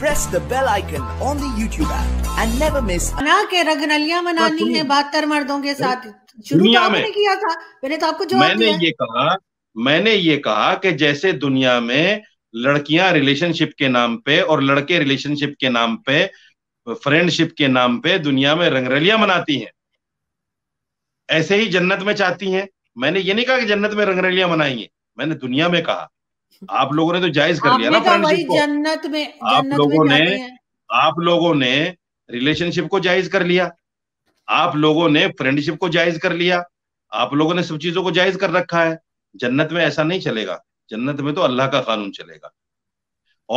Press the bell icon on the YouTube app and never miss ना के रगनलिया मनानी है बहत्तर मर्दों के साथ शुरू तो आपने किया था मैंने तो आपको जवाब मैंने ये कहा मैंने ये कहा कि जैसे दुनिया में लड़कियां रिलेशनशिप के नाम पे और लड़के रिलेशनशिप के नाम पे फ्रेंडशिप के नाम पे दुनिया में रंगरलियां मनाती हैं ऐसे ही जन्नत में चाहती हैं मैंने ये नहीं कहा कि जन्नत में रंगरलियां मनाएंगे मैंने दुनिया में कहा आप लोगों ने तो जायज कर लिया ना फ्रेंडशिप को जन्नत में जन्नत आप लोगों ने आप लोगों ने रिलेशनशिप को जायज कर लिया आप लोगों ने फ्रेंडशिप को जायज कर लिया आप लोगों ने सब चीजों को जायज कर रखा है जन्नत में ऐसा नहीं चलेगा जन्नत में तो अल्लाह का कानून चलेगा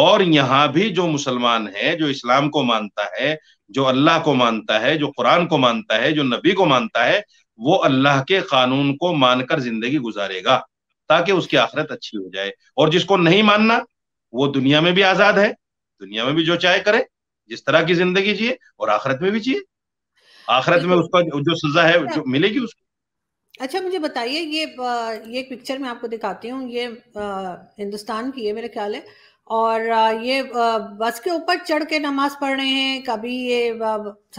और यहाँ भी जो मुसलमान है जो इस्लाम को मानता है जो अल्लाह को मानता है जो कुरान को मानता है जो नबी को मानता है वो अल्लाह के कानून को मानकर जिंदगी गुजारेगा ताकि उसकी आखिरत अच्छी हो जाए और जिसको नहीं मानना वो दुनिया में भी आजाद है दुनिया में भी जो चाहे करे जिस तरह की जिंदगी जिए और आखिरत में भी जिए आखिरत में उसका जो सजा है अच्छा। जो मिलेगी उसको अच्छा मुझे बताइए ये ये पिक्चर मैं आपको दिखाती हूँ ये हिंदुस्तान की है मेरे ख्याल है और ये बस के ऊपर चढ़ के नमाज पढ़ रहे हैं कभी ये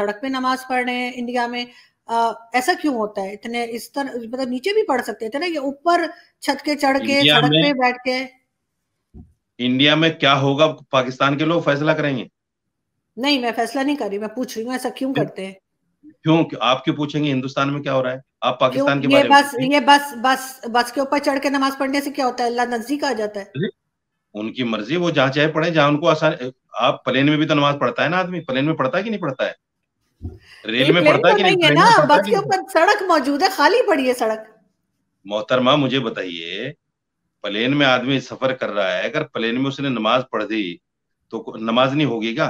सड़क पे नमाज पढ़ रहे हैं इंडिया में आ, ऐसा क्यों होता है इतने इस तरह मतलब नीचे भी पढ़ सकते थे ना ये ऊपर छत के चढ़ के सड़क पे बैठ के इंडिया में क्या होगा पाकिस्तान के लोग फैसला करेंगे नहीं मैं फैसला नहीं कर रही मैं पूछ रही हूँ ऐसा क्यों करते हैं क्यों आप क्यों पूछेंगे हिंदुस्तान में क्या हो रहा है आप पाकिस्तान के बारे बस ये बस बस बस के ऊपर चढ़ के नमाज पढ़ने से क्या होता है अल्लाह नजदीक आ जाता है उनकी मर्जी वो जहाँ चाहे पढ़े जहाँ उनको आसान आप प्लेन में भी तो नमाज पढ़ता है ना आदमी प्लेन में पढ़ता है कि नहीं पढ़ता है रेल में पड़ता है कि नहीं है ना बस के ऊपर सड़क मौजूद है खाली पड़ी है सड़क मोहतरमा मुझे बताइए प्लेन में आदमी सफर कर रहा है अगर प्लेन में उसने नमाज पढ़ दी तो नमाज नहीं होगी क्या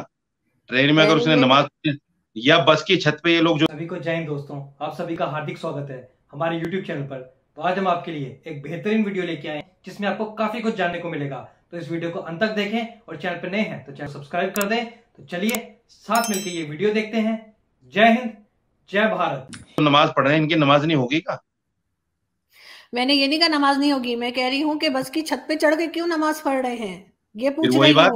ट्रेन में अगर उसने नमाज या बस की छत पे ये लोग जो सभी को जय हिंद दोस्तों आप सभी का हार्दिक स्वागत है हमारे YouTube चैनल पर तो आज हम आपके लिए एक बेहतरीन वीडियो लेके आए जिसमें आपको काफी कुछ जानने को मिलेगा तो इस वीडियो को अंत तक देखें और चैनल पर नए हैं तो चैनल सब्सक्राइब कर दें तो चलिए साथ मिलकर ये वीडियो देखते हैं जय हिंद जय भारत तो नमाज पढ़ रहे हैं इनकी नमाज नहीं होगी क्या मैंने ये नहीं कहा नमाज नहीं होगी मैं कह रही हूँ कि बस की छत पे चढ़ के क्यों नमाज पढ़ रहे हैं ये पूछ रही बात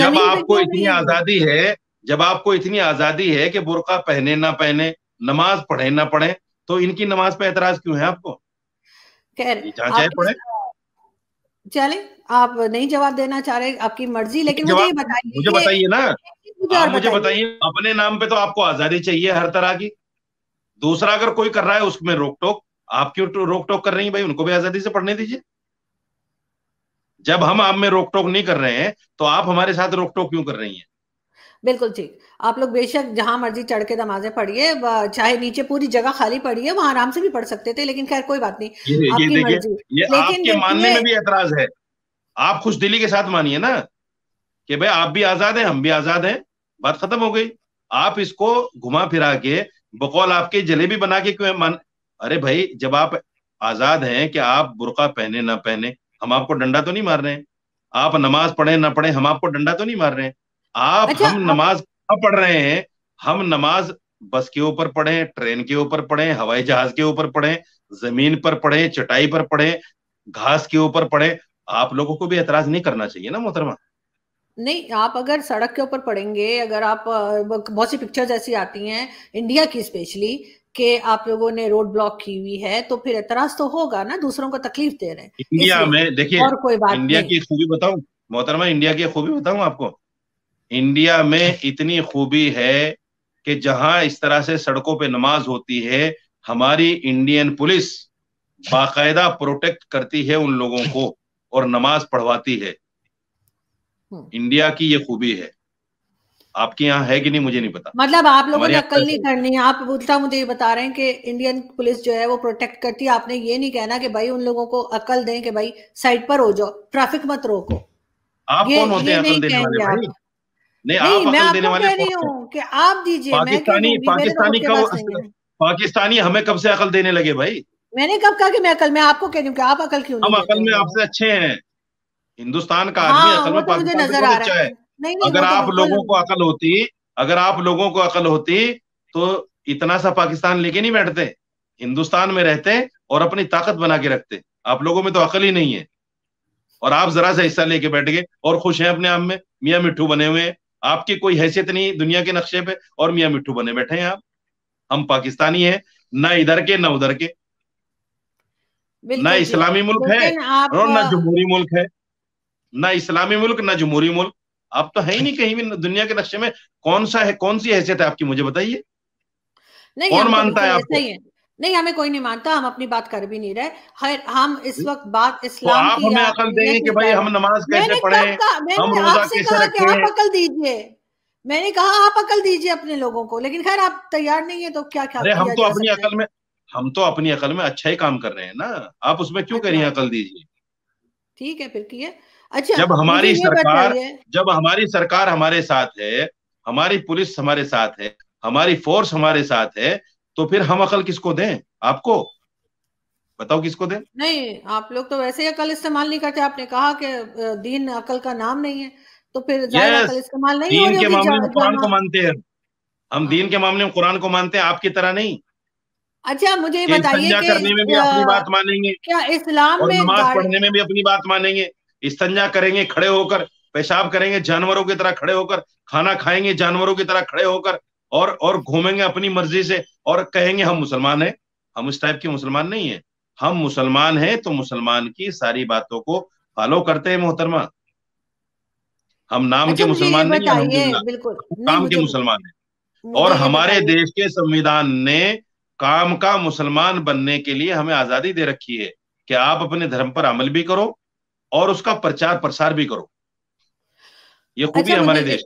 जब आपको इतनी आजादी है जब आपको इतनी आजादी है कि बुरका पहने ना पहने नमाज पढ़े ना पढ़े तो इनकी नमाज पे एतराज क्यों है आपको चले आप नहीं जवाब देना चाह रहे आपकी मर्जी लेकिन मुझे मुझे बताइए ना आप मुझे बताइए अपने नाम पे तो आपको आजादी चाहिए हर तरह की दूसरा अगर कोई कर रहा है उसमें रोक टोक आप क्यों तो रोक टोक कर रही है भाई उनको भी आजादी से पढ़ने दीजिए जब हम आप में रोक टोक नहीं कर रहे हैं तो आप हमारे साथ रोक टोक क्यों कर रही हैं बिल्कुल ठीक आप लोग बेशक जहां मर्जी चढ़ के नमाजें पढ़िए चाहे नीचे पूरी जगह खाली पड़ी है वहां आराम से भी पढ़ सकते थे लेकिन खैर कोई बात नहीं ये, आपकी ये, मर्जी ये लेकिन आपके मानने में भी एतराज है आप खुश दिली के साथ मानिए ना कि भाई आप भी आजाद हैं हम भी आजाद हैं बात खत्म हो गई आप इसको घुमा फिरा के बकौल आपके जलेबी बना के क्यों मान अरे भाई जब आप आजाद हैं कि आप बुरका पहने ना पहने हम आपको डंडा तो नहीं मार रहे हैं आप नमाज पढ़े ना पढ़े हम आपको डंडा तो नहीं मार रहे हैं आप अच्छा, हम नमाज कहाँ पढ़ रहे हैं हम नमाज बस के ऊपर पढ़े ट्रेन के ऊपर पढ़े हवाई जहाज के ऊपर पढ़े जमीन पर पढ़े चटाई पर पढ़े घास के ऊपर पढ़े आप लोगों को भी एतराज नहीं करना चाहिए ना मोहतरमा नहीं आप अगर सड़क के ऊपर पढ़ेंगे अगर आप बहुत सी पिक्चर्स ऐसी आती हैं इंडिया की स्पेशली कि आप लोगों ने रोड ब्लॉक की हुई है तो फिर एतराज तो होगा ना दूसरों को तकलीफ दे रहे हैं इंडिया में देखिए और कोई बात इंडिया की खूबी बताऊं मोहतरमा इंडिया की खूबी बताऊं आपको इंडिया में इतनी खूबी है कि जहां इस तरह से सड़कों पे नमाज होती है हमारी इंडियन पुलिस बाकायदा प्रोटेक्ट करती है उन लोगों को और नमाज पढ़वाती है हम्म। इंडिया की ये खूबी है आपके यहाँ है कि नहीं मुझे नहीं पता मतलब आप लोगों ने अक्ल नहीं करनी आप उल्टा मुझे ये बता रहे हैं कि इंडियन पुलिस जो है वो प्रोटेक्ट करती है आपने ये नहीं कहना कि भाई उन लोगों को अकल दें कि भाई साइड पर हो जाओ ट्रैफिक मत रोको आप ये, कौन होते हैं अकल देने वाले भाई नहीं, आप मैं आपको कह रही हूँ कि आप दीजिए पाकिस्तानी पाकिस्तानी कब पाकिस्तानी हमें कब से अकल देने लगे भाई मैंने कब कहा कि मैं अकल मैं आपको कह रही हूँ कि आप अकल क्यों हम अकल में आपसे अच्छे हैं हिंदुस्तान का आदमी हाँ, असल में तो पाकिस्तान नजर आ है नहीं, नहीं, अगर तो आप लोगों को अकल होती अगर आप लोगों को अकल होती तो इतना सा पाकिस्तान लेके नहीं बैठते हिंदुस्तान में रहते और अपनी ताकत बना के रखते आप लोगों में तो अकल ही नहीं है और आप जरा सा हिस्सा लेके बैठ गए और खुश हैं अपने आप में मियाँ मिट्ठू बने हुए हैं आपकी कोई हैसियत नहीं दुनिया के नक्शे पे और मियाँ मिट्ठू बने बैठे हैं आप हम पाकिस्तानी है ना इधर के ना उधर के ना इस्लामी मुल्क है और ना जमहूरी मुल्क है ना इस्लामी मुल्क ना जमहूरी मुल्क आप तो है ही नहीं कहीं भी दुनिया के नक्शे में कौन सा है कौन सी हैसियत है आपकी मुझे बताइए नहीं कौन तो मानता है आप नहीं हमें कोई नहीं मानता हम अपनी बात कर भी नहीं रहे हर हम इस हम्म। वक्त बात इस्लाम तो आप की हमें अकल देंगे कि भाई हम नमाज कैसे पढ़े हम रोजा कैसे रखें आप अकल दीजिए मैंने कहा आप अकल दीजिए अपने लोगों को लेकिन खैर आप तैयार नहीं है तो क्या क्या अरे हम तो अपनी अकल में हम तो अपनी अकल में अच्छा ही काम कर रहे हैं ना आप उसमें क्यों अच्छा। करिए अकल दीजिए ठीक है फिर किए अच्छा जब हमारी सरकार जब हमारी सरकार हमारे साथ है हमारी पुलिस हमारे साथ है हमारी फोर्स हमारे साथ है तो फिर हम अकल किसको दें आपको बताओ किसको दें नहीं आप लोग तो वैसे ही अकल इस्तेमाल नहीं करते आपने कहा कि दीन अकल का नाम नहीं है तो फिर yes, अकल इस्तेमाल नहीं दीन के मामले में कुरान को मानते हैं हम हाँ। दीन के मामले में कुरान को मानते हैं आपकी तरह नहीं अच्छा मुझे बताइए करने में भी अपनी बात मानेंगे क्या इस्लाम में नमाज पढ़ने में भी अपनी बात मानेंगे स्तंजा करेंगे खड़े होकर पेशाब करेंगे जानवरों की तरह खड़े होकर खाना खाएंगे जानवरों की तरह खड़े होकर और और घूमेंगे अपनी मर्जी से और कहेंगे हम मुसलमान हैं हम उस टाइप के मुसलमान नहीं है हम मुसलमान हैं तो मुसलमान की सारी बातों को फॉलो करते हैं मोहतरमा हम नाम अच्छा, के मुसलमान नहीं है काम के मुसलमान है और हमारे देश के संविधान ने काम का मुसलमान बनने के लिए हमें आजादी दे रखी है कि आप अपने धर्म पर अमल भी करो और उसका प्रचार प्रसार भी करो ये खूबी अच्छा, हमारे देश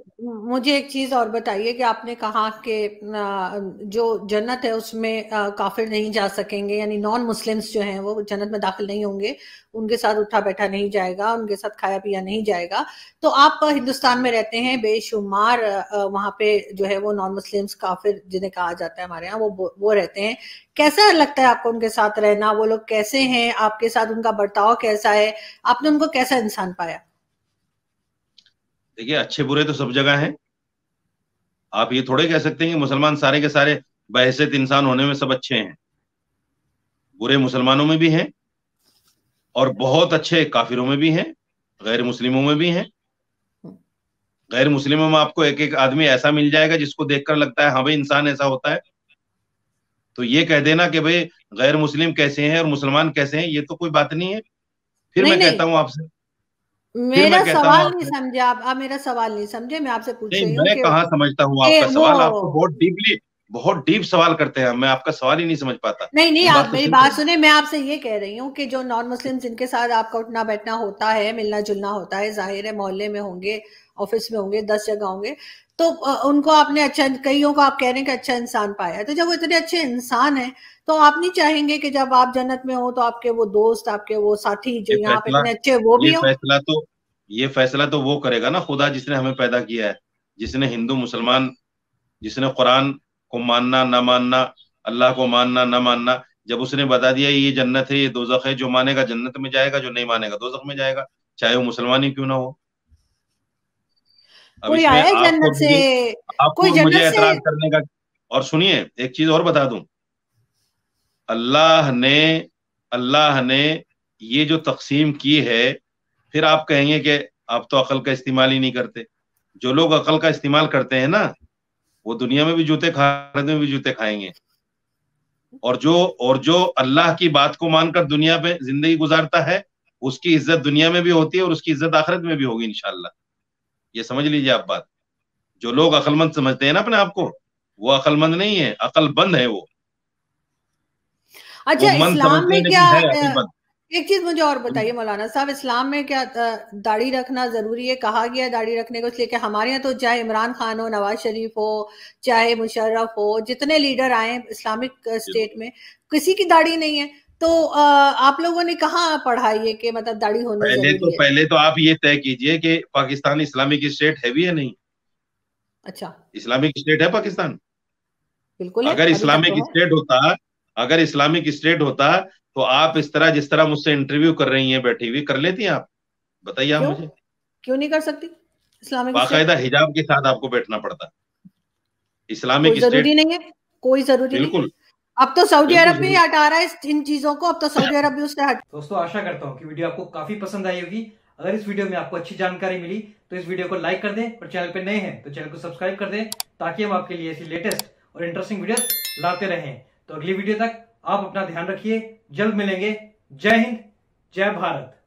मुझे एक चीज और बताइए कि आपने कहा कि जो जन्नत है उसमें काफिर नहीं जा सकेंगे यानी नॉन मुस्लिम्स जो हैं वो जन्नत में दाखिल नहीं होंगे उनके साथ उठा बैठा नहीं जाएगा उनके साथ खाया पिया नहीं जाएगा तो आप हिंदुस्तान में रहते हैं बेशुमार वहाँ पे जो है वो नॉन मुस्लिम्स काफिर जिन्हें कहा जाता है हमारे यहाँ वो वो रहते हैं कैसा लगता है आपको उनके साथ रहना वो लोग कैसे हैं आपके साथ उनका बर्ताव कैसा है आपने उनको कैसा इंसान पाया देखिए अच्छे बुरे तो सब जगह हैं आप ये थोड़े कह सकते हैं कि मुसलमान सारे के सारे बहसत इंसान होने में सब अच्छे हैं बुरे मुसलमानों में भी हैं और बहुत अच्छे काफिरों में भी हैं गैर मुस्लिमों में भी हैं गैर मुस्लिमों में आपको एक एक आदमी ऐसा मिल जाएगा जिसको देखकर लगता है हाँ भाई इंसान ऐसा होता है तो ये कह देना कि भाई गैर मुस्लिम कैसे हैं और मुसलमान कैसे हैं ये तो कोई बात नहीं है फिर नहीं, मैं नहीं। कहता हूँ आपसे मेरा सवाल नहीं समझे आप आप मेरा सवाल नहीं समझे मैं आपसे पूछ रही हूँ कहाँ कहा समझता हूँ आपका सवाल आपको बहुत डीपली बहुत डीप सवाल करते हैं मैं आपका सवाल ही नहीं समझ पाता नहीं नहीं आप मेरी बात सुने मैं आपसे ये कह रही हूँ कि जो नॉन मुस्लिम जिनके साथ आपका उठना बैठना होता है मिलना जुलना होता है जाहिर है मोहल्ले में होंगे ऑफिस में होंगे दस जगह होंगे तो उनको आपने अच्छा कईयों को आप कह रहे हैं कि अच्छा इंसान पाया तो जब वो इतने अच्छे इंसान हैं तो आप नहीं चाहेंगे कि जब आप जन्नत में हो तो आपके वो दोस्त आपके वो साथी जो यहाँ पे इतने अच्छे वो भी फैसला तो ये फैसला तो वो करेगा ना खुदा जिसने हमें पैदा किया है जिसने हिंदू मुसलमान जिसने कुरान को मानना ना मानना अल्लाह को मानना ना मानना जब उसने बता दिया ये जन्नत है ये दोजख है जो मानेगा जन्नत में जाएगा जो नहीं मानेगा दोजख में जाएगा चाहे वो मुसलमान ही क्यों ना हो कोई आया जन्नत से कोई जन्नत मुझे एतराज करने का और सुनिए एक चीज और बता दूं अल्लाह ने अल्लाह ने ये जो तकसीम की है फिर आप कहेंगे कि आप तो अकल का इस्तेमाल ही नहीं करते जो लोग अकल का इस्तेमाल करते हैं ना वो दुनिया में भी जूते खा रहे में भी जूते खाएंगे और जो और जो अल्लाह की बात को मानकर दुनिया में जिंदगी गुजारता है उसकी इज्जत दुनिया में भी होती है और उसकी इज्जत आखिरत में भी होगी इनशाला ये समझ लीजिए आप बात जो लोग अकलमंद समझते हैं ना अपने आप को वो अकलमंद नहीं है अकलबंद है वो अच्छा वो इस्लाम में क्या एक चीज मुझे और बताइए मौलाना साहब इस्लाम में क्या दाढ़ी रखना जरूरी है कहा गया दाढ़ी रखने को इसलिए कि हमारे यहाँ तो चाहे इमरान खान हो नवाज शरीफ हो चाहे मुशर्रफ हो जितने लीडर आए इस्लामिक स्टेट में किसी की दाढ़ी नहीं है तो आप लोगों ने कहा पढ़ा ये कि मतलब दाढ़ी होने पहले तो पहले तो आप ये तय कीजिए कि पाकिस्तान इस्लामिक स्टेट है भी या नहीं अच्छा इस्लामिक स्टेट है पाकिस्तान बिल्कुल अगर इस्लामिक तो स्टेट होता अगर इस्लामिक स्टेट होता तो आप इस तरह जिस तरह मुझसे इंटरव्यू कर रही हैं बैठी हुई कर लेती हैं आप बताइए आप मुझे क्यों नहीं कर सकती इस्लामिक बाकायदा हिजाब के साथ आपको बैठना पड़ता इस्लामिक स्टेट नहीं है कोई जरूरी बिल्कुल अब तो सऊदी अरब भी हटा रहा है इन चीजों को अब तो सऊदी अरब भी उससे हट दोस्तों आशा करता हूँ कि वीडियो आपको काफी पसंद आई होगी अगर इस वीडियो में आपको अच्छी जानकारी मिली तो इस वीडियो को लाइक कर दें और चैनल पर नए हैं तो चैनल को सब्सक्राइब कर दें ताकि हम आपके लिए ऐसी लेटेस्ट और इंटरेस्टिंग वीडियो लाते रहें तो अगली वीडियो तक आप अपना ध्यान रखिए जल्द मिलेंगे जय हिंद जय भारत